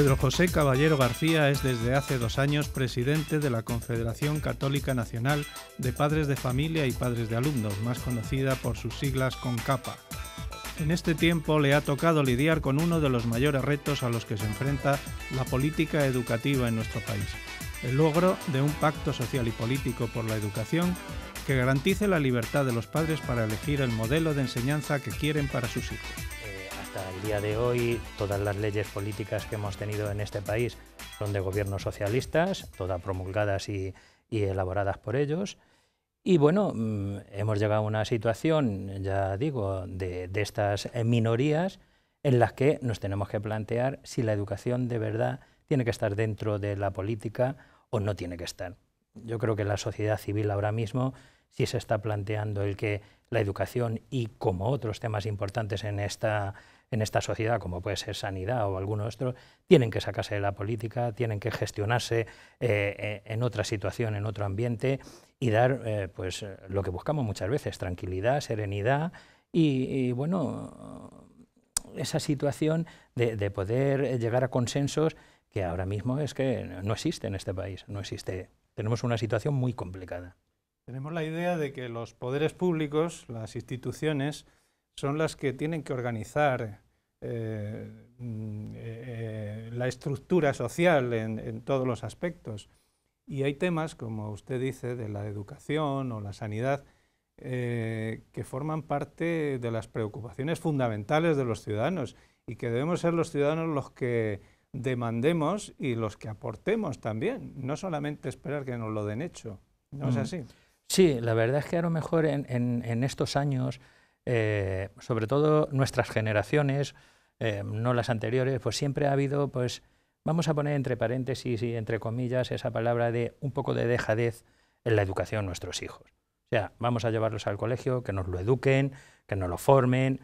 Pedro José Caballero García es desde hace dos años presidente de la Confederación Católica Nacional de Padres de Familia y Padres de Alumnos, más conocida por sus siglas con capa. En este tiempo le ha tocado lidiar con uno de los mayores retos a los que se enfrenta la política educativa en nuestro país, el logro de un pacto social y político por la educación que garantice la libertad de los padres para elegir el modelo de enseñanza que quieren para sus hijos hasta el día de hoy todas las leyes políticas que hemos tenido en este país son de gobiernos socialistas, todas promulgadas y, elaboradas por ellos. Y bueno, mm, hemos llegado a una situación, ya digo, de, estas minorías en las que nos tenemos que plantear si la educación de verdad tiene que estar dentro de la política o no tiene que estar. Yo creo que la sociedad civil ahora mismo sí se está planteando el que la educación y como otros temas importantes en esta en esta sociedad, como puede ser sanidad o alguno otro, tienen que sacarse de la política, tienen que gestionarse eh, eh, en otra situación, en otro ambiente y dar eh, pues, lo que buscamos muchas veces, tranquilidad, serenidad y, bueno, esa situación de, de poder llegar a consensos que ahora mismo es que no existe en este país, no existe. Tenemos una situación muy complicada. Tenemos la idea de que los poderes públicos, las instituciones, son las que tienen que organizar eh, mm, eh, eh, la estructura social en, todos los aspectos. Y hay temas, como usted dice, de la educación o la sanidad, que forman parte de las preocupaciones fundamentales de los ciudadanos y que debemos ser los ciudadanos los que demandemos y los que aportemos también, no solamente esperar que nos lo den hecho. ¿No es mm. así? Sí, la verdad es que a lo mejor en estos años eh, sobre todo nuestras generaciones, eh, no las anteriores, pues siempre ha habido, pues vamos a poner entre paréntesis y entre comillas esa palabra de un poco de dejadez en la educación de nuestros hijos. O sea, vamos a llevarlos al colegio, que nos lo eduquen, que nos lo formen.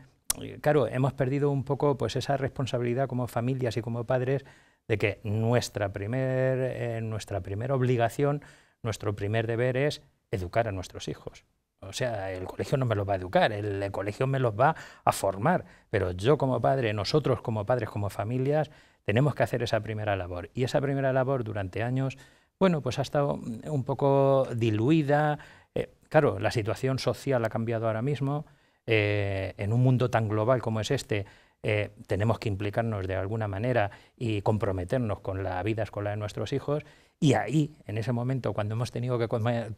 claro, hemos perdido un poco pues esa responsabilidad como familias y como padres de que nuestra primer, eh, nuestra primera obligación, nuestro primer deber es educar a nuestros hijos. O sea, el colegio no me los va a educar, el, colegio me los va a formar, pero yo como padre, nosotros como padres, como familias, tenemos que hacer esa primera labor. Y esa primera labor durante años, bueno, pues ha estado un poco diluida. Eh, claro, la situación social ha cambiado ahora mismo. Eh, en un mundo tan global como es este, eh, tenemos que implicarnos de alguna manera y comprometernos con la vida escolar de nuestros hijos. Y ahí, en ese momento, cuando hemos tenido que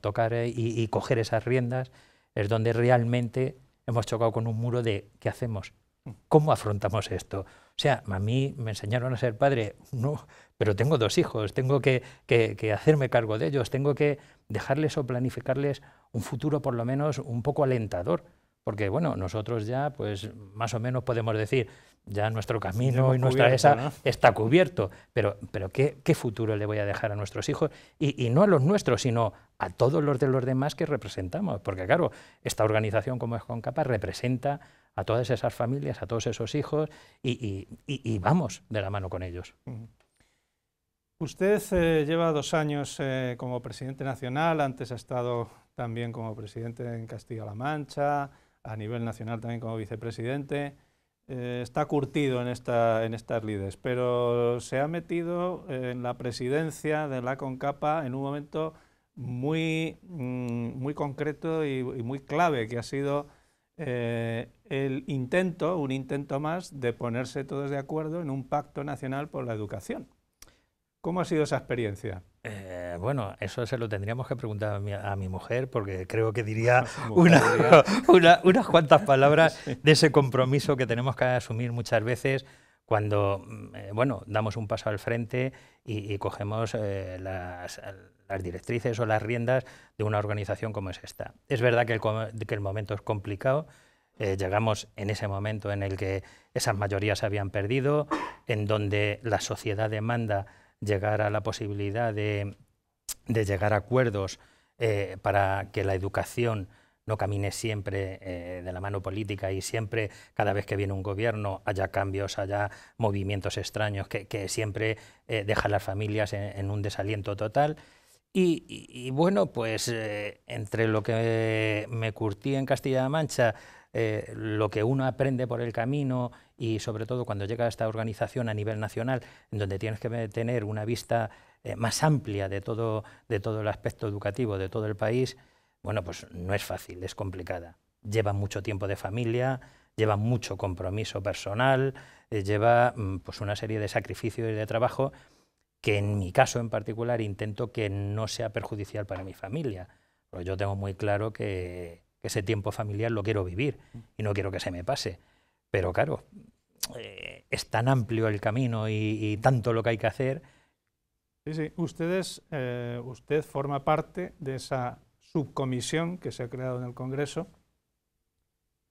tocar eh, y, coger esas riendas, es donde realmente hemos chocado con un muro de ¿qué hacemos? ¿Cómo afrontamos esto? O sea, a mí me enseñaron a ser padre, no, pero tengo dos hijos, tengo que, hacerme cargo de ellos, tengo que dejarles o planificarles un futuro por lo menos un poco alentador porque bueno, nosotros ya pues más o menos podemos decir, ya nuestro camino y nuestra esa está cubierto, pero, pero ¿qué, futuro le voy a dejar a nuestros hijos? Y, no a los nuestros, sino a todos los de los demás que representamos, porque claro, esta organización como es Concapa representa a todas esas familias, a todos esos hijos y, vamos de la mano con ellos. Usted eh, lleva dos años eh, como presidente nacional, antes ha estado también como presidente en Castilla-La Mancha, a nivel nacional también como vicepresidente, eh, está curtido en, estas lides, pero se ha metido en la presidencia de la CONCAPA en un momento muy, mm, muy concreto y, muy clave, que ha sido eh, el intento, un intento más, de ponerse todos de acuerdo en un pacto nacional por la educación. ¿Cómo ha sido esa experiencia? Eh, bueno, eso se lo tendríamos que preguntar a mi, mujer, porque creo que diría una, unas cuantas palabras de ese compromiso que tenemos que asumir muchas veces cuando mm, eh, bueno, damos un paso al frente y, cogemos eh, las, directrices o las riendas de una organización como es esta. Es verdad que el, momento es complicado, llegamos en ese momento en el que esas mayorías se habían perdido, en donde la sociedad demanda llegar a la posibilidad de, llegar a acuerdos eh, para que la educación no camine siempre eh, de la mano política y siempre, cada vez que viene un gobierno, haya cambios, haya movimientos extraños, que, siempre dejan eh, deja a las familias en, un desaliento total. Y, bueno, pues entre lo que me curtí en Castilla-La Mancha, eh, lo que uno aprende por el camino y sobre todo cuando llega a esta organización a nivel nacional, en donde tienes que tener una vista eh, más amplia de todo, de todo el aspecto educativo de todo el país, bueno, pues no es fácil, es complicada. Lleva mucho tiempo de familia, lleva mucho compromiso personal, eh, lleva mm, pues una serie de sacrificios y de trabajo que en mi caso en particular intento que no sea perjudicial para mi familia. Pero yo tengo muy claro que que ese tiempo familiar lo quiero vivir y no quiero que se me pase. Pero claro, eh, es tan amplio el camino y, tanto lo que hay que hacer. Sí, sí. Ustedes, eh, usted forma parte de esa subcomisión que se ha creado en el Congreso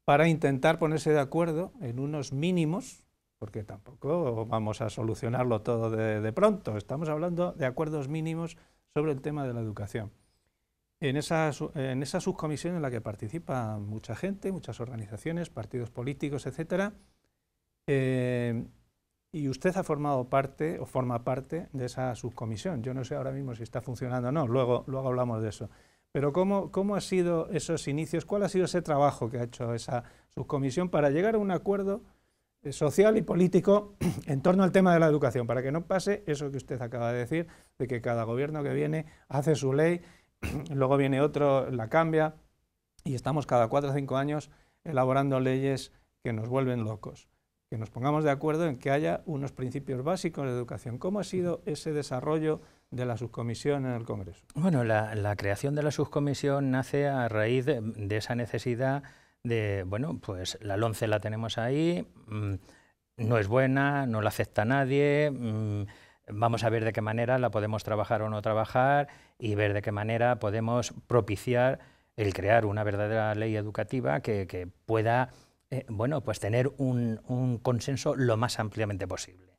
para intentar ponerse de acuerdo en unos mínimos, porque tampoco vamos a solucionarlo todo de pronto. Estamos hablando de acuerdos mínimos sobre el tema de la educación. En esa, subcomisión en la que participa mucha gente, muchas organizaciones, partidos políticos, etcétera, eh, y usted ha formado parte o forma parte de esa subcomisión. Yo no sé ahora mismo si está funcionando o no, luego, hablamos de eso. Pero ¿cómo, ¿cómo han sido esos inicios? ¿Cuál ha sido ese trabajo que ha hecho esa subcomisión para llegar a un acuerdo eh, social y político en torno al tema de la educación? Para que no pase eso que usted acaba de decir, de que cada gobierno que viene hace su ley luego viene otro, la cambia, y estamos cada cuatro o cinco años elaborando leyes que nos vuelven locos. Que nos pongamos de acuerdo en que haya unos principios básicos de educación. ¿Cómo ha sido ese desarrollo de la subcomisión en el Congreso? Bueno, la, creación de la subcomisión nace a raíz de, esa necesidad de, bueno, pues la LONCE la tenemos ahí, mm, no es buena, no la acepta nadie. Mm, Vamos a ver de qué manera la podemos trabajar o no trabajar y ver de qué manera podemos propiciar el crear una verdadera ley educativa que, pueda eh, bueno, pues tener un, un, consenso lo más ampliamente posible.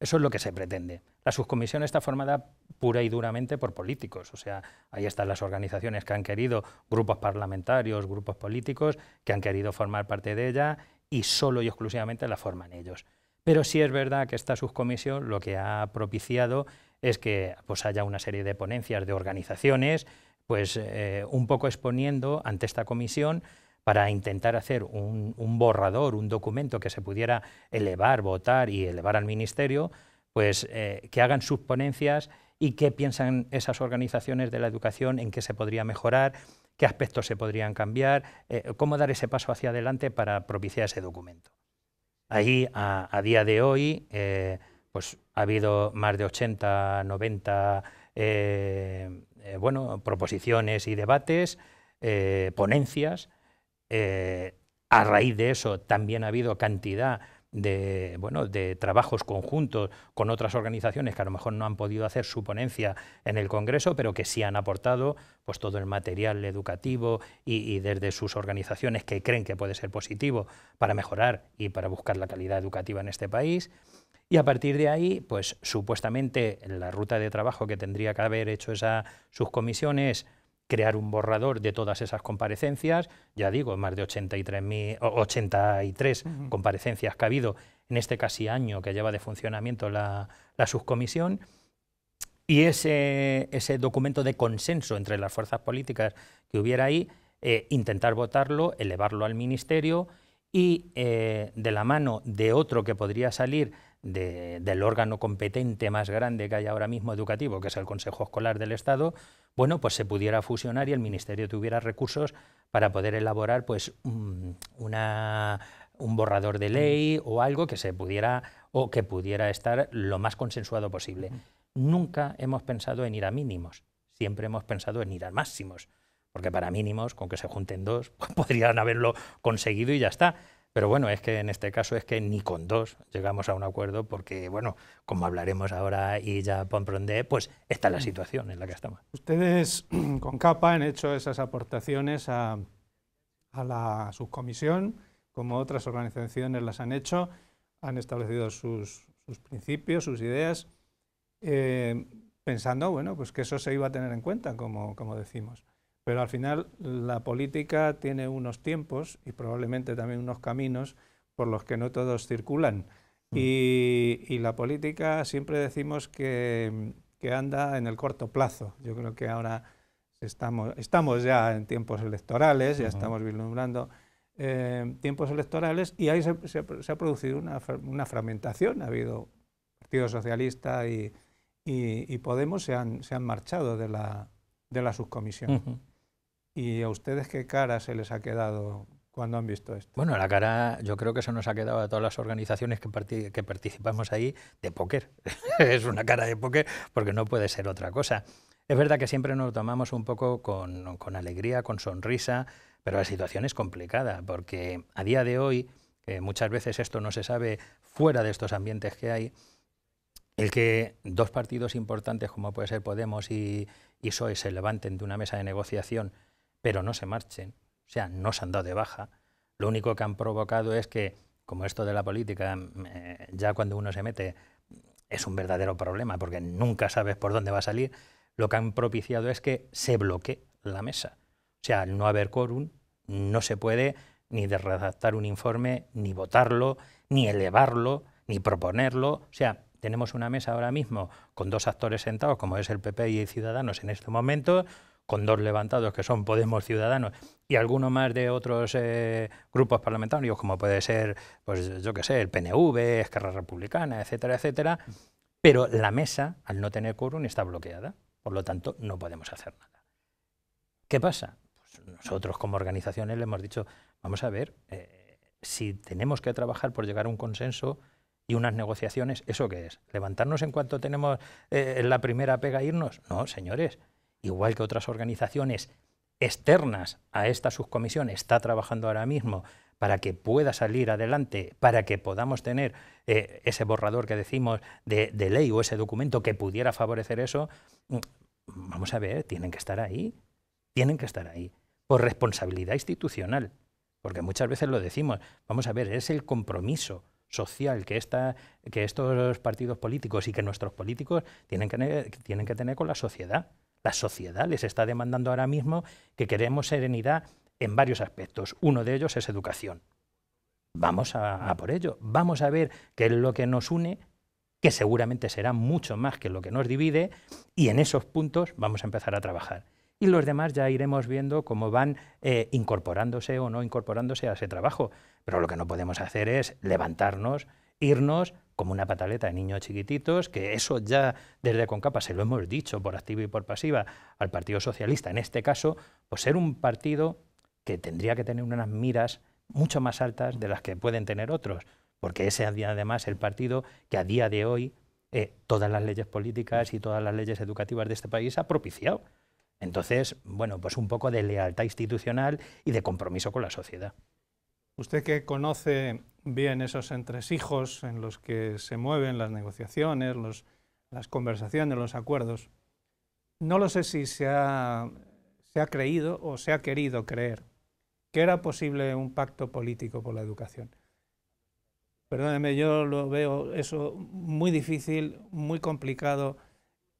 Eso es lo que se pretende. La subcomisión está formada pura y duramente por políticos. O sea, ahí están las organizaciones que han querido, grupos parlamentarios, grupos políticos, que han querido formar parte de ella y solo y exclusivamente la forman ellos. Pero sí es verdad que esta subcomisión lo que ha propiciado es que pues, haya una serie de ponencias de organizaciones, pues eh, un poco exponiendo ante esta comisión para intentar hacer un, borrador, un documento que se pudiera elevar, votar y elevar al Ministerio, pues eh, que hagan sus ponencias y qué piensan esas organizaciones de la educación, en qué se podría mejorar, qué aspectos se podrían cambiar, eh, cómo dar ese paso hacia adelante para propiciar ese documento. Ahí, a, día de hoy, eh, pues, ha habido más de 80, 90 eh, eh, proposiciones y debates, ponencias. a raíz de eso también ha habido cantidad de, bueno, de trabajos conjuntos con otras organizaciones que a lo mejor no han podido hacer su ponencia en el Congreso, pero que sí han aportado pues, todo el material educativo y, desde sus organizaciones que creen que puede ser positivo para mejorar y para buscar la calidad educativa en este país. Y a partir de ahí, pues supuestamente la ruta de trabajo que tendría que haber hecho esa sus comisiones crear un borrador de todas esas comparecencias, ya digo, más de 83, 83 comparecencias que ha habido en este casi año que lleva de funcionamiento la, subcomisión, y ese, ese, documento de consenso entre las fuerzas políticas que hubiera ahí, eh, intentar votarlo, elevarlo al Ministerio, y eh, de la mano de otro que podría salir del órgano competente más grande que hay ahora mismo educativo, que es el Consejo Escolar del Estado, bueno, pues se pudiera fusionar y el Ministerio tuviera recursos para poder elaborar pues, un, una, un borrador de ley o algo que se pudiera o que pudiera estar lo más consensuado posible. Nunca hemos pensado en ir a mínimos, siempre hemos pensado en ir a máximos, porque para mínimos, con que se junten dos, podrían haberlo conseguido y ya está. Pero bueno, es que en este caso es que ni con dos llegamos a un acuerdo porque, bueno, como hablaremos ahora y ya pronde, pues esta es la mm. situación en la que estamos. Ustedes con CAPA han hecho esas aportaciones a, la subcomisión, como otras organizaciones las han hecho, han establecido sus, sus principios, sus ideas, eh, pensando, bueno, pues que eso se iba a tener en cuenta, como, como decimos. Pero al final la política tiene unos tiempos y probablemente también unos caminos por los que no todos circulan. Mm. Y, la política siempre decimos que, anda en el corto plazo. Yo creo que ahora estamos, estamos ya en tiempos electorales, ya estamos vislumbrando eh, tiempos electorales y ahí se, ha producido una, fragmentación. Ha habido Partido Socialista y, Podemos se han, se han marchado de la, subcomisión. ¿Y a ustedes qué cara se les ha quedado cuando han visto esto? Bueno, la cara yo creo que se nos ha quedado a todas las organizaciones que, que participamos ahí de póker. es una cara de póker porque no puede ser otra cosa. Es verdad que siempre nos tomamos un poco con, alegría, con sonrisa, pero la situación es complicada porque a día de hoy, muchas veces esto no se sabe fuera de estos ambientes que hay, el que dos partidos importantes como puede ser Podemos y, y PSOE se levanten de una mesa de negociación pero no se marchen, o sea, no se han dado de baja. Lo único que han provocado es que, como esto de la política, mm, eh, ya cuando uno se mete es un verdadero problema, porque nunca sabes por dónde va a salir, lo que han propiciado es que se bloquee la mesa. O sea, al no haber quórum, no se puede ni redactar un informe, ni votarlo, ni elevarlo, ni proponerlo. O sea, tenemos una mesa ahora mismo con dos actores sentados, como es el PP y Ciudadanos en este momento, con dos levantados que son Podemos Ciudadanos y alguno más de otros eh, grupos parlamentarios, como puede ser, pues yo qué sé, el PNV, Esquerra Republicana, etcétera, etcétera. Pero la mesa, al no tener quórum, está bloqueada. Por lo tanto, no podemos hacer nada. ¿Qué pasa? Pues nosotros como organizaciones le hemos dicho, vamos a ver, eh, si tenemos que trabajar por llegar a un consenso, y unas negociaciones, ¿eso qué es? ¿Levantarnos en cuanto tenemos eh, la primera pega e irnos? No, señores, igual que otras organizaciones externas a esta subcomisión, está trabajando ahora mismo para que pueda salir adelante, para que podamos tener eh, ese borrador que decimos de, ley o ese documento que pudiera favorecer eso, mm, vamos a ver, tienen que estar ahí, tienen que estar ahí, por responsabilidad institucional, porque muchas veces lo decimos, vamos a ver, es el compromiso social que, que estos partidos políticos y que nuestros políticos tienen que, tienen que tener con la sociedad. La sociedad les está demandando ahora mismo que queremos serenidad en varios aspectos. Uno de ellos es educación. Vamos a, por ello. Vamos a ver qué es lo que nos une, que seguramente será mucho más que lo que nos divide, y en esos puntos vamos a empezar a trabajar y los demás ya iremos viendo cómo van eh, incorporándose o no incorporándose a ese trabajo. Pero lo que no podemos hacer es levantarnos irnos como una pataleta de niños chiquititos, que eso ya desde Concapa se lo hemos dicho por activa y por pasiva al Partido Socialista, en este caso, pues ser un partido que tendría que tener unas miras mucho más altas de las que pueden tener otros, porque ese es además el partido que a día de hoy eh, todas las leyes políticas y todas las leyes educativas de este país ha propiciado. Entonces, bueno, pues un poco de lealtad institucional y de compromiso con la sociedad. Usted que conoce bien esos entresijos en los que se mueven las negociaciones, los, las conversaciones, los acuerdos. No lo sé si se ha, se ha creído o se ha querido creer que era posible un pacto político por la educación. Perdóneme, yo lo veo eso muy difícil, muy complicado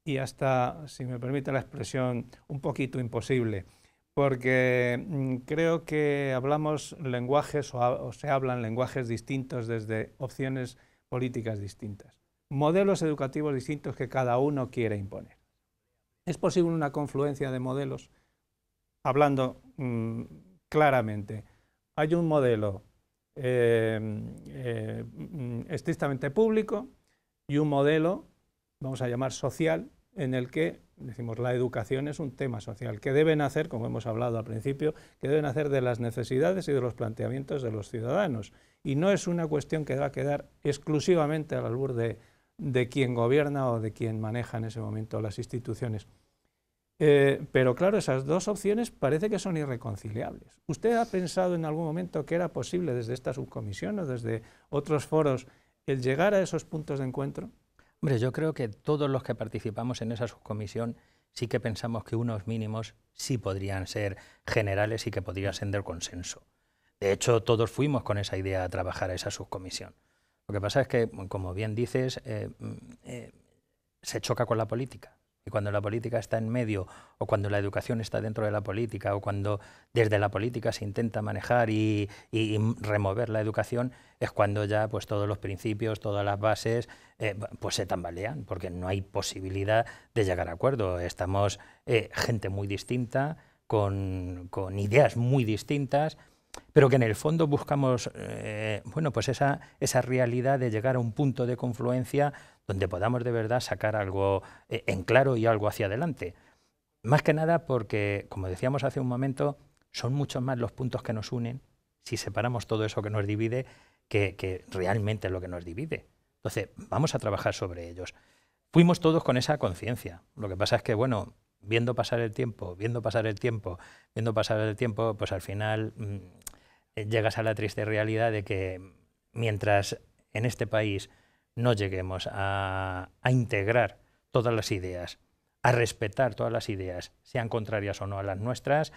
y hasta, si me permite la expresión, un poquito imposible porque mm, creo que hablamos lenguajes o, se hablan lenguajes distintos desde opciones políticas distintas, modelos educativos distintos que cada uno quiere imponer. ¿Es posible una confluencia de modelos? Hablando mm, claramente, hay un modelo eh, eh, mm, estrictamente público y un modelo, vamos a llamar social, en el que Decimos, la educación es un tema social que deben hacer, como hemos hablado al principio, que deben hacer de las necesidades y de los planteamientos de los ciudadanos. Y no es una cuestión que va a quedar exclusivamente al albur de, de quien gobierna o de quien maneja en ese momento las instituciones. Eh, pero claro, esas dos opciones parece que son irreconciliables. ¿Usted ha pensado en algún momento que era posible desde esta subcomisión o desde otros foros el llegar a esos puntos de encuentro? Hombre, yo creo que todos los que participamos en esa subcomisión sí que pensamos que unos mínimos sí podrían ser generales y que podrían ser del consenso. De hecho, todos fuimos con esa idea a trabajar a esa subcomisión. Lo que pasa es que, como bien dices, eh, mm, eh, se choca con la política. Y cuando la política está en medio, o cuando la educación está dentro de la política, o cuando desde la política se intenta manejar y, remover la educación, es cuando ya pues, todos los principios, todas las bases, eh, pues se tambalean, porque no hay posibilidad de llegar a acuerdo. Estamos eh, gente muy distinta, con, ideas muy distintas, pero que en el fondo buscamos eh, bueno, pues esa, esa realidad de llegar a un punto de confluencia donde podamos de verdad sacar algo eh, en claro y algo hacia adelante. Más que nada porque, como decíamos hace un momento, son muchos más los puntos que nos unen si separamos todo eso que nos divide que, realmente es lo que nos divide. Entonces, vamos a trabajar sobre ellos. Fuimos todos con esa conciencia. Lo que pasa es que, bueno, viendo pasar el tiempo, viendo pasar el tiempo, viendo pasar el tiempo, pues al final mm, eh, llegas a la triste realidad de que mientras en este país no lleguemos a, integrar todas las ideas, a respetar todas las ideas, sean contrarias o no a las nuestras,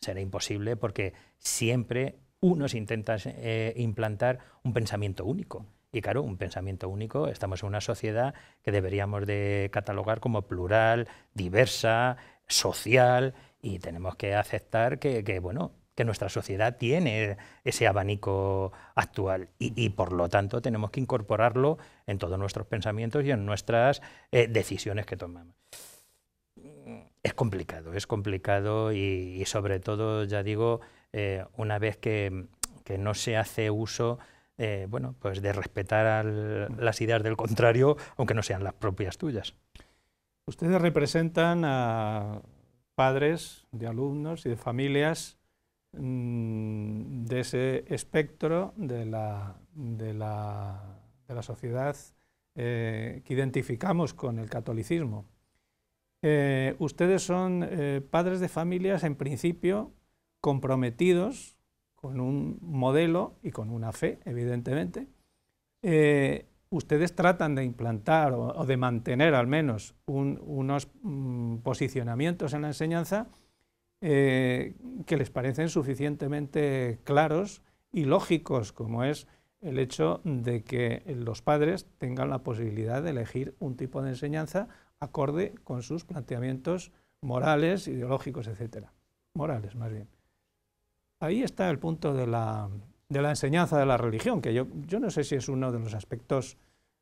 será imposible porque siempre unos intentan eh, implantar un pensamiento único. Y claro, un pensamiento único, estamos en una sociedad que deberíamos de catalogar como plural, diversa, social, y tenemos que aceptar que bueno, que nuestra sociedad tiene ese abanico actual y, por lo tanto tenemos que incorporarlo en todos nuestros pensamientos y en nuestras eh, decisiones que tomamos. Es complicado, es complicado y, sobre todo, ya digo, eh, una vez que, no se hace uso eh, bueno, pues de respetar las ideas del contrario, aunque no sean las propias tuyas. Ustedes representan a padres de alumnos y de familias Mm, de ese espectro de la, sociedad eh, que identificamos con el catolicismo. Eh, ustedes son eh, padres de familias, en principio, comprometidos con un modelo y con una fe, evidentemente. ustedes tratan de implantar o, de mantener al menos unos mm, posicionamientos en la enseñanza eh, que les parecen suficientemente claros y lógicos, como es el hecho de que los padres tengan la posibilidad de elegir un tipo de enseñanza acorde con sus planteamientos morales, ideológicos, etc. Morales, más bien. Ahí está el punto de la, enseñanza de la religión, que yo, yo, no sé si es uno de los aspectos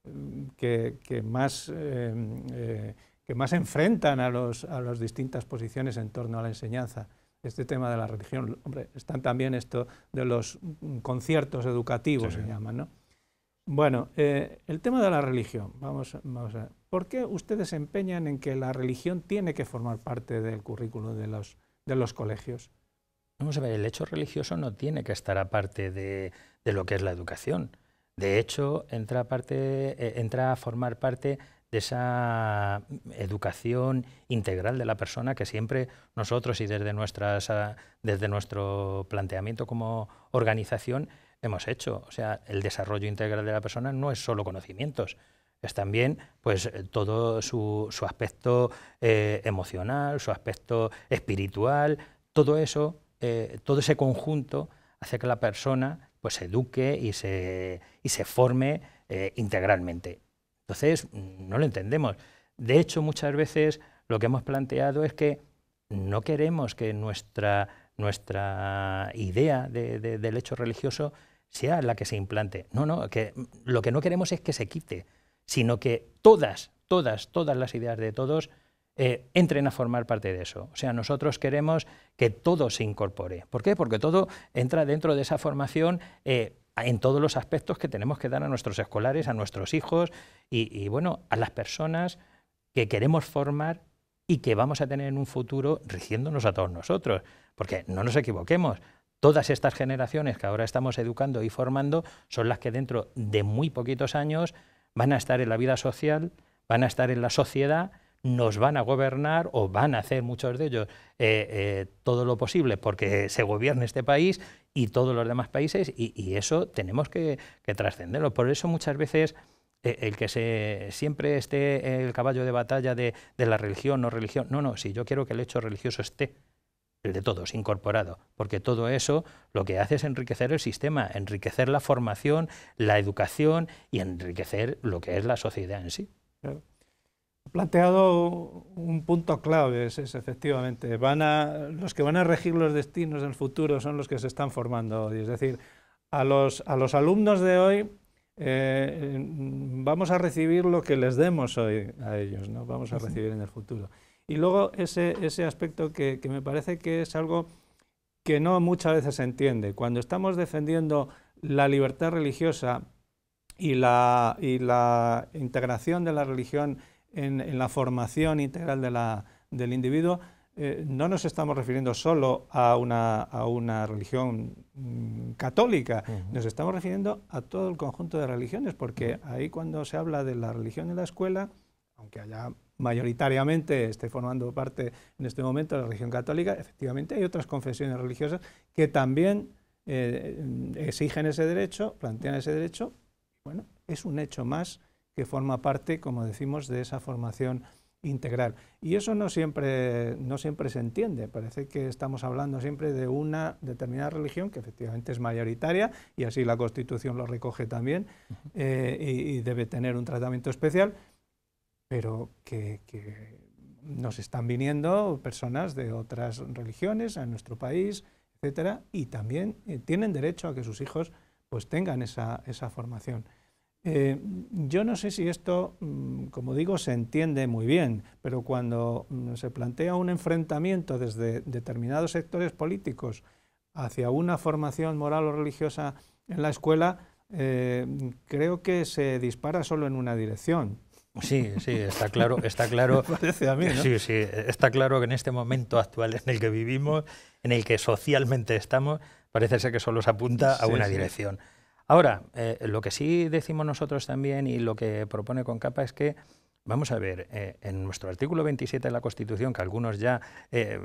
eh, que, más eh, que más enfrentan a, las distintas posiciones en torno a la enseñanza. Este tema de la religión, hombre, están también esto de los mm, conciertos educativos, se llaman, ¿no? Bueno, eh, el tema de la religión, vamos, vamos a ver. ¿Por qué ustedes se empeñan en que la religión tiene que formar parte del currículo de los, de los colegios? Vamos a ver, el hecho religioso no tiene que estar aparte de, lo que es la educación. De hecho, entra, eh, entra a formar parte de esa educación integral de la persona que siempre nosotros y desde, nuestras, ah, desde nuestro planteamiento como organización hemos hecho. O sea, el desarrollo integral de la persona no es solo conocimientos, es también pues, eh, todo su, su aspecto eh, emocional, su aspecto espiritual, todo eso, eh, todo ese conjunto hace que la persona pues, se eduque y se, forme integralmente. Entonces, mm, no lo entendemos. De hecho, muchas veces lo que hemos planteado es que no queremos que nuestra, nuestra idea del hecho religioso sea la que se implante. No, no, que lo que no queremos es que se quite, sino que todas, todas, todas las ideas de todos eh, entren a formar parte de eso. O sea, nosotros queremos que todo se incorpore. ¿Por qué? Porque todo entra dentro de esa formación eh, en todos los aspectos que tenemos que dar a nuestros escolares, a nuestros hijos y, bueno, a las personas que queremos formar y que vamos a tener en un futuro rigiéndonos a todos nosotros. Porque no nos equivoquemos, todas estas generaciones que ahora estamos educando y formando son las que dentro de muy poquitos años van a estar en la vida social, van a estar en la sociedad nos van a gobernar o van a hacer muchos de ellos eh, eh, todo lo posible porque se gobierne este país y todos los demás países y, eso tenemos que, trascenderlo. Por eso muchas veces eh, el que se, siempre esté el caballo de batalla de, la religión, no religión. No, no, si yo quiero que el hecho religioso esté, el de todos, incorporado, porque todo eso lo que hace es enriquecer el sistema, enriquecer la formación, la educación y enriquecer lo que es la sociedad en sí planteado un punto clave, es, efectivamente. Van los que van a regir los destinos del futuro son los que se están formando hoy. Es decir, a los, a los alumnos de hoy eh, vamos a recibir lo que les demos hoy a ellos, ¿no? vamos a recibir en el futuro. Y luego ese, ese aspecto que, me parece que es algo que no muchas veces se entiende. Cuando estamos defendiendo la libertad religiosa y la, y la integración de la religión en, la formación integral del individuo, eh, no nos estamos refiriendo solo a una, religión mm, católica, nos estamos refiriendo a todo el conjunto de religiones, porque ahí cuando se habla de la religión en la escuela, aunque allá mayoritariamente esté formando parte en este momento de la religión católica, efectivamente hay otras confesiones religiosas que también eh, exigen ese derecho, plantean ese derecho, bueno, es un hecho más que forma parte, como decimos, de esa formación integral. Y eso no siempre, no siempre se entiende. Parece que estamos hablando siempre de una determinada religión que efectivamente es mayoritaria y así la Constitución lo recoge también eh, y, debe tener un tratamiento especial, pero que, nos están viniendo personas de otras religiones a nuestro país, etcétera, y también eh, tienen derecho a que sus hijos pues tengan esa, esa formación. Eh, yo no sé si esto, mm, como digo, se entiende muy bien, pero cuando mm, se plantea un enfrentamiento desde determinados sectores políticos hacia una formación moral o religiosa en la escuela, eh, creo que se dispara solo en una dirección, Sí, sí, está claro, está claro. Parece a mí, ¿no? Sí, sí, está claro que en este momento actual en el que vivimos, en el que socialmente estamos, parece ser que solo se apunta a una dirección. Ahora, eh, lo que sí decimos nosotros también y lo que propone Concapa es que, vamos a ver, eh, en nuestro artículo 27 de la Constitución, que a algunos ya eh,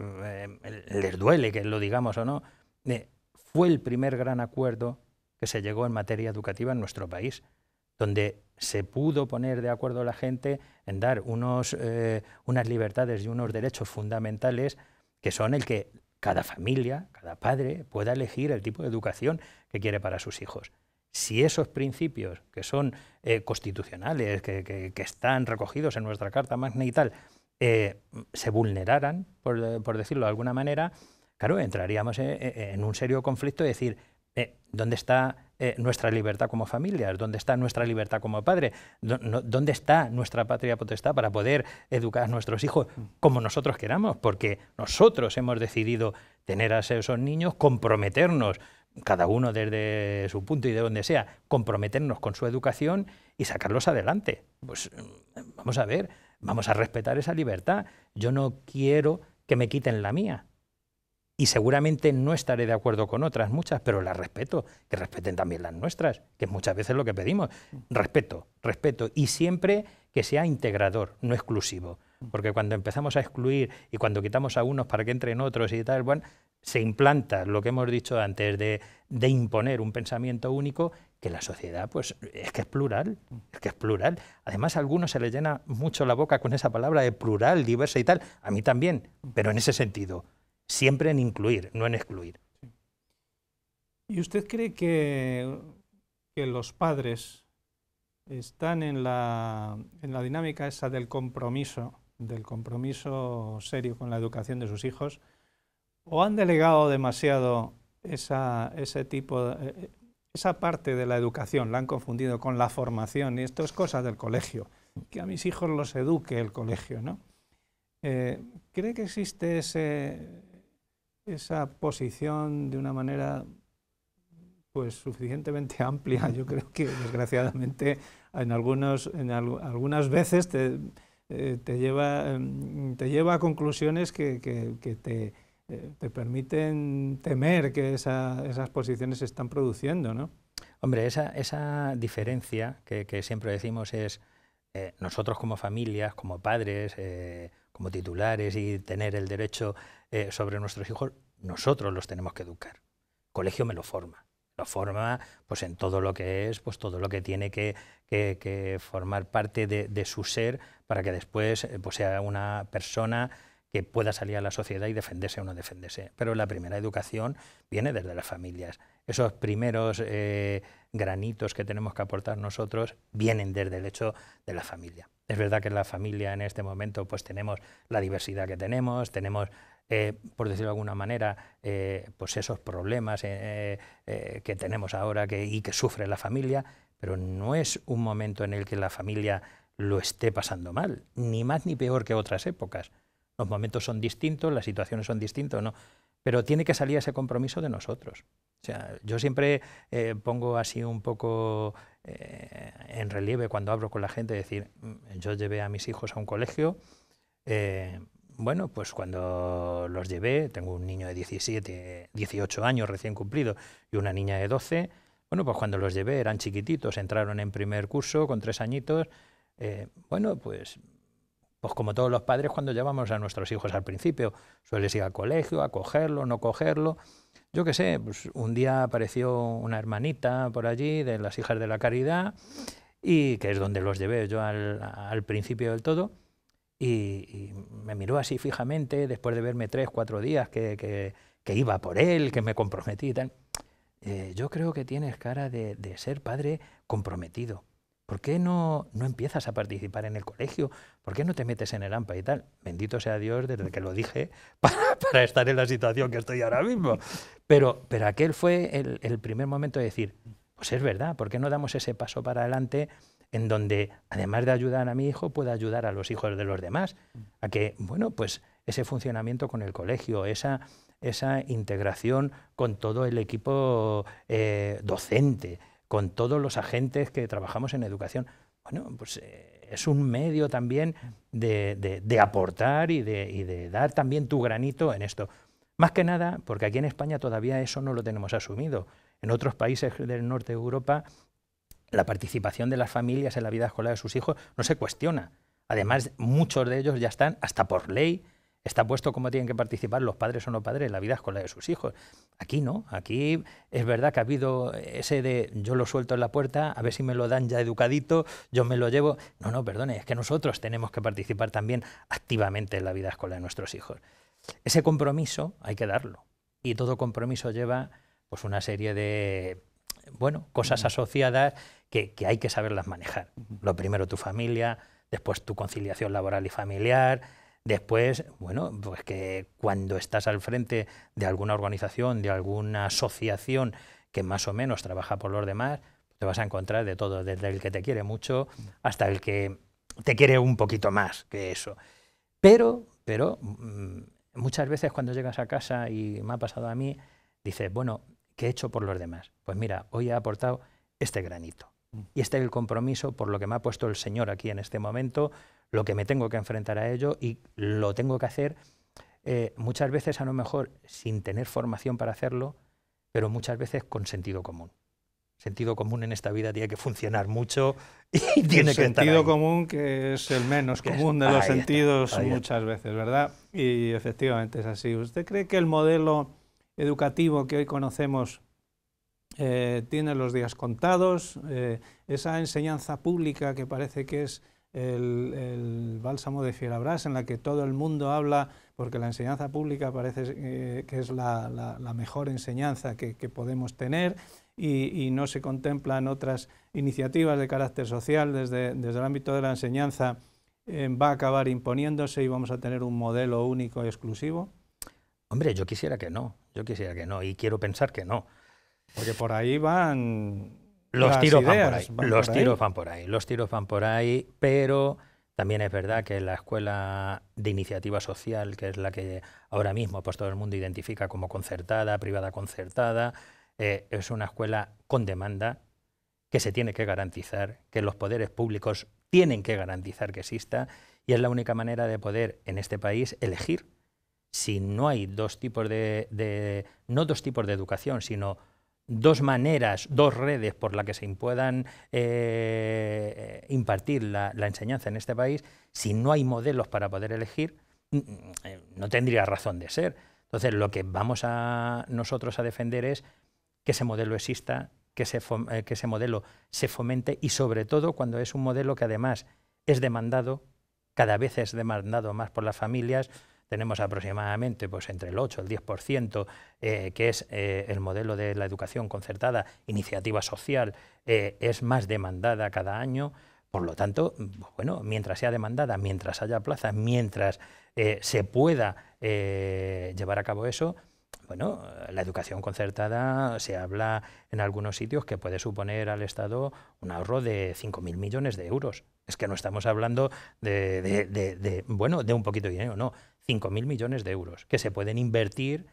les duele que lo digamos o no, fue el primer gran acuerdo que se llegó en materia educativa en nuestro país, donde se pudo poner de acuerdo la gente en dar unos, unas libertades y unos derechos fundamentales que son el que cada familia, cada padre pueda elegir el tipo de educación que quiere para sus hijos si esos principios que son eh, constitucionales, que, están recogidos en nuestra Carta Magna y tal, eh, se vulneraran, eh, por, decirlo de alguna manera, claro, entraríamos en, un serio conflicto y decir, ¿dónde está nuestra libertad como familias? ¿Dónde está nuestra libertad como padre? ¿Dónde está nuestra patria potestad para poder educar a nuestros hijos mm. como nosotros queramos? Porque nosotros hemos decidido tener a esos niños, comprometernos cada uno desde su punto y de donde sea, comprometernos con su educación y sacarlos adelante. Pues mm, vamos a ver, vamos a respetar esa libertad. Yo no quiero que me quiten la mía. Y seguramente no estaré de acuerdo con otras muchas, pero las respeto, que respeten también las nuestras, que muchas veces lo que pedimos. Respeto, respeto, y siempre que sea integrador, no exclusivo porque cuando empezamos a excluir y cuando quitamos a unos para que entren otros y tal, bueno, se implanta lo que hemos dicho antes de, imponer un pensamiento único que la sociedad, pues es que es plural, es que es plural. Además, a algunos se les llena mucho la boca con esa palabra de plural, diversa y tal, a mí también, pero en ese sentido, siempre en incluir, no en excluir. ¿Y usted cree que, que los padres están en la, en la dinámica esa del compromiso del compromiso serio con la educación de sus hijos, o han delegado demasiado esa, ese tipo, eh, eh, esa parte de la educación, la han confundido con la formación, y esto es cosa del colegio, que a mis hijos los eduque el colegio, ¿no? Eh, ¿Cree que existe ese, esa posición de una manera pues suficientemente amplia? Yo creo que desgraciadamente en, algunos, en algunas veces eh, te, lleva, mm, te lleva a conclusiones que, eh, te, permiten temer que esas posiciones se están produciendo, ¿no? Hombre, esa, esa diferencia que, siempre decimos es eh, nosotros como familias, como padres, como titulares y tener el derecho sobre nuestros hijos, nosotros los tenemos que educar. colegio me lo forma forma pues, en todo lo que es, pues, todo lo que tiene que, formar parte de, su ser para que después eh, pues, sea una persona que pueda salir a la sociedad y defenderse o no defenderse. Pero la primera educación viene desde las familias. Esos primeros eh, granitos que tenemos que aportar nosotros vienen desde el hecho de la familia. Es verdad que en la familia en este momento pues tenemos la diversidad que tenemos, tenemos eh, por decirlo de alguna manera, eh, pues esos problemas eh, que tenemos ahora que, y que sufre la familia, pero no es un momento en el que la familia lo esté pasando mal, ni más ni peor que otras épocas. Los momentos son distintos, las situaciones son distintas, ¿no? pero tiene que salir ese compromiso de nosotros. sea, yo siempre eh, pongo así un poco eh, en relieve cuando hablo con la gente, decir, mm, yo llevé a mis hijos a un colegio, eh, bueno, pues cuando los llevé, tengo un niño de 17, 18 años recién cumplido y una niña de 12, bueno, pues cuando los llevé eran chiquititos, entraron en primer curso con tres añitos, bueno, pues pues como todos los padres cuando llevamos a nuestros hijos al principio, sueles ir al colegio, a cogerlo, no cogerlo. Yo qué sé, pues un día apareció una hermanita por allí de las hijas de la caridad, y que es donde los llevé yo al, principio del todo, y, me miró así fijamente después de verme tres, cuatro días que, iba por él, que me comprometí y tal. Eh, yo creo que tienes cara de, de ser padre comprometido. ¿Por qué no, no, empiezas a participar en el colegio? ¿por qué no te metes en el AMPA y tal? Bendito sea Dios desde que lo dije para, estar en la situación que estoy ahora mismo. Pero, pero aquel fue el, primer momento de decir, pues es verdad, ¿por qué no damos ese paso para adelante en donde, además de ayudar a mi hijo, pueda ayudar a los hijos de los demás? A que, bueno, pues ese funcionamiento con el colegio, esa, esa integración con todo el equipo eh, docente, con todos los agentes que trabajamos en educación. Bueno, pues eh, es un medio también de, aportar y de, y de, dar también tu granito en esto. Más que nada, porque aquí en España todavía eso no lo tenemos asumido. En otros países del norte de Europa, la participación de las familias en la vida escolar de sus hijos no se cuestiona. Además, muchos de ellos ya están hasta por ley Está puesto cómo tienen que participar los padres o no padres en la vida escolar de sus hijos. Aquí no, aquí es verdad que ha habido ese de yo lo suelto en la puerta, a ver si me lo dan ya educadito, yo me lo llevo. No, no, perdone, es que nosotros tenemos que participar también activamente en la vida escolar de nuestros hijos. Ese compromiso hay que darlo. Y todo compromiso lleva pues una serie de bueno, cosas asociadas que, que hay que saberlas manejar. Lo primero tu familia, después tu conciliación laboral y familiar, Después, bueno, pues que cuando estás al frente de alguna organización, de alguna asociación que más o menos trabaja por los demás, te vas a encontrar de todo, desde el que te quiere mucho hasta el que te quiere un poquito más que eso. Pero, pero mm, muchas veces cuando llegas a casa y me ha pasado a mí, dices, bueno, ¿qué he hecho por los demás? Pues mira, hoy he aportado este granito. Y este es el compromiso por lo que me ha puesto el Señor aquí en este momento, lo que me tengo que enfrentar a ello y lo tengo que hacer eh, muchas veces a lo mejor sin tener formación para hacerlo, pero muchas veces con sentido común. Sentido común en esta vida tiene que funcionar mucho y tiene sentido común que es el menos común de los sentidos muchas veces, ¿verdad? Y efectivamente es así. ¿Usted cree que el modelo educativo que hoy conocemos eh, tiene los días contados, eh, esa enseñanza pública que parece que es el, bálsamo de Fierabrás, en la que todo el mundo habla, porque la enseñanza pública parece eh, que es la, mejor enseñanza que, podemos tener y, no se contemplan otras iniciativas de carácter social desde el ámbito de la enseñanza, va a acabar imponiéndose y vamos a tener un modelo único y exclusivo? Hombre, yo quisiera que no, yo quisiera que no, y quiero pensar que no. Porque por ahí van. Los tiros van por ahí. los tiros van por ahí. Los tiros van por ahí, pero. También es verdad que la Escuela de Iniciativa Social, que es la que ahora mismo pues, todo el mundo identifica como concertada, privada concertada, eh, es una escuela con demanda que se tiene que garantizar, que los poderes públicos tienen que garantizar que exista, y es la única manera de poder en este país elegir si no hay dos tipos de no dos tipos de educación, sino dos maneras, dos redes por las que se puedan eh, impartir la, enseñanza en este país, si no hay modelos para poder elegir, mm, mm, eh, no tendría razón de ser. Entonces, lo que vamos a nosotros a defender es que ese modelo exista, que eh, que ese modelo se fomente y sobre todo cuando es un modelo que además es demandado, cada vez es demandado más por las familias, tenemos aproximadamente pues, entre el 8 y el 10%, eh, que es eh, el modelo de la educación concertada, iniciativa social, eh, es más demandada cada año. Por lo tanto, bueno, mientras sea demandada, mientras haya plazas, mientras se pueda llevar a cabo eso, bueno, la educación concertada se habla en algunos sitios que puede suponer al Estado un ahorro de 5.000 millones de euros. Es que no estamos hablando de, bueno, de un poquito de dinero, no. 5.000 millones de euros que se pueden invertir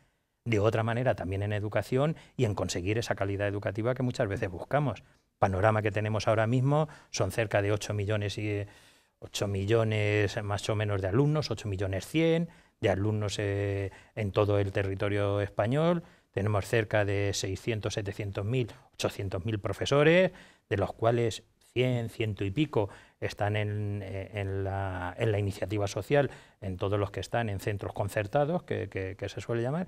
de otra manera también en educación y en conseguir esa calidad educativa que muchas veces buscamos. Panorama que tenemos ahora mismo son cerca de 8 millones y 8 millones más o menos de alumnos, 8 millones 100 de alumnos eh, en todo el territorio español. Tenemos cerca de 600, 700.000, mil, profesores, de los cuales 100, ciento y pico están en eh, la iniciativa social en todos los que están en centros concertados, que, se suele llamar,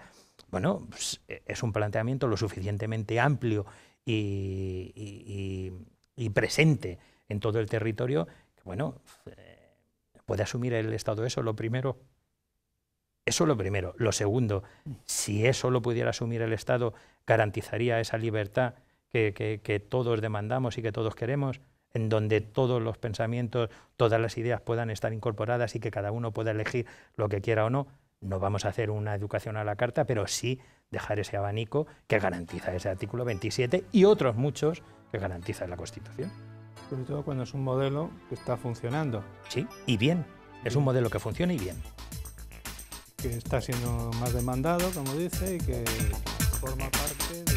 bueno, pues, eh, es un planteamiento lo suficientemente amplio y, presente en todo el territorio, que bueno, eh, puede asumir el Estado eso, lo primero. Eso lo primero. Lo segundo, si eso lo pudiera asumir el Estado, garantizaría esa libertad que todos demandamos y que todos queremos en donde todos los pensamientos, todas las ideas puedan estar incorporadas y que cada uno pueda elegir lo que quiera o no. No vamos a hacer una educación a la carta, pero sí dejar ese abanico que garantiza ese artículo 27 y otros muchos que garantiza la Constitución. Sobre todo cuando es un modelo que está funcionando. Sí, y bien. Es un modelo que funciona y bien. Que está siendo más demandado, como dice, y que forma parte...